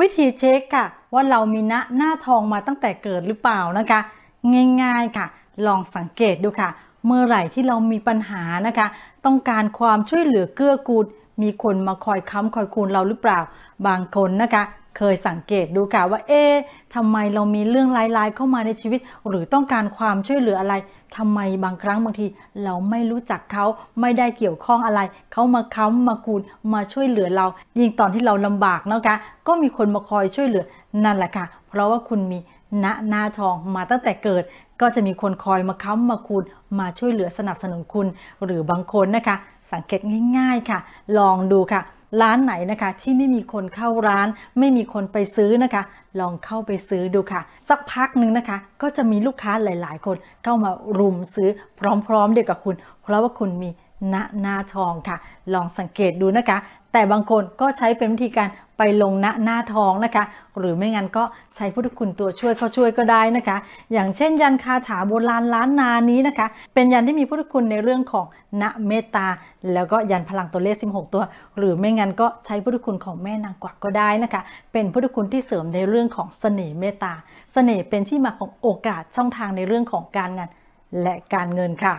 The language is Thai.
วิธีเช็คค่ะว่าเรามีณหน้าทองมาตั้งแต่เกิดหรือเปล่านะคะง่ายๆค่ะ ลองสังเกตดูค่ะ เมื่อไหร่ที่เรามีปัญหานะคะ ต้องการความช่วยเหลือเกื้อกูลมีคนมาคอยค้ำคอยคูณเราหรือเปล่า บางคนนะคะ เคยสังเกตดูค่ะว่าเอ๊ะทำไมเรามีเรื่องร้ายๆเข้ามาในชีวิตหรือต้องการความช่วยเหลืออะไรทำไมบางครั้งบางที เราไม่รู้จักเขาไม่ได้เกี่ยวข้องอะไรเขามาค้ำมาคูณมาช่วยเหลือเรา ยิ่งตอนที่เราลำบากนะคะก็มีคนมาคอยช่วยเหลือนั่นแหละค่ะ เพราะว่าคุณมีณหน้าทองมาตั้งแต่เกิด ก็จะมีคนคอยมาค้ำมาคุณมาช่วยเหลือสนับสนุนคุณหรือบางคนนะคะ สังเกตง่ายๆค่ะ ลองดูค่ะ ร้านไหนนะคะที่ไม่มีคนเข้าร้าน ไม่มีคนไปซื้อนะคะ ลองเข้าไปซื้อดูค่ะ สักพักหนึ่งนะคะ ก็จะมีลูกค้าหลายๆ คนเข้ามารุมซื้อพร้อม ๆเดียวกับคุณ เพราะว่าคุณมีณหน้าทองค่ะ ลองสังเกตดูนะคะ แต่บางคนก็ใช้เป็นวิธีการไปลงณหน้าทองนะคะ หรือไม่งั้นก็ใช้พุทธคุณตัวช่วยเขาช่วยก็ได้นะคะ อย่างเช่นยันคาฉาโบราณล้านนานี้นะคะ เป็นยันที่มีพุทธคุณในเรื่องของณเมตตาแล้วก็ยันพลังตัวเลข16ตัว หรือไม่งั้นก็ใช้พุทธคุณของแม่นางกวักก็ได้นะคะ เป็นพุทธคุณที่เสริมในเรื่องของเสน่ห์เมตตาเสน่ห์เป็นที่มาของโอกาสช่องทางในเรื่องของการงานและการเงินค่ะ